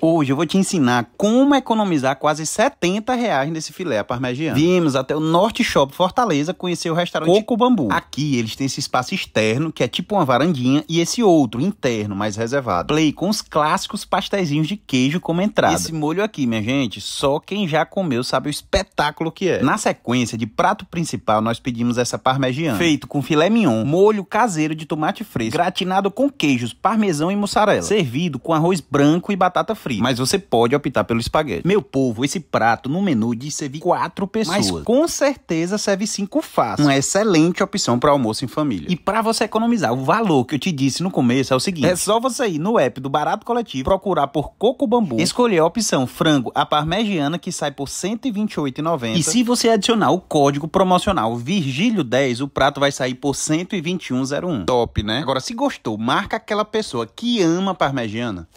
Hoje eu vou te ensinar como economizar quase 70 reais nesse filé parmegiana. Vimos até o Norte Shop Fortaleza conhecer o restaurante Coco Bambu. Aqui eles têm esse espaço externo, que é tipo uma varandinha, e esse outro, interno, mais reservado. Play com os clássicos pastezinhos de queijo como entrada. Esse molho aqui, minha gente, só quem já comeu sabe o espetáculo que é. Na sequência de prato principal, nós pedimos essa parmegiana. Feito com filé mignon, molho caseiro de tomate fresco, gratinado com queijos, parmesão e mussarela. Servido com arroz branco e batata fresca frio, mas você pode optar pelo espaguete. Meu povo, esse prato no menu diz servir quatro pessoas, mas com certeza serve cinco fácil. Uma excelente opção para almoço em família. E para você economizar, o valor que eu te disse no começo é o seguinte: é só você ir no app do Barato Coletivo, procurar por coco bambu, escolher a opção frango a parmegiana que sai por 128,90. E se você adicionar o código promocional Virgílio 10, o prato vai sair por 121,01. Top, né? Agora se gostou, marca aquela pessoa que ama parmegiana.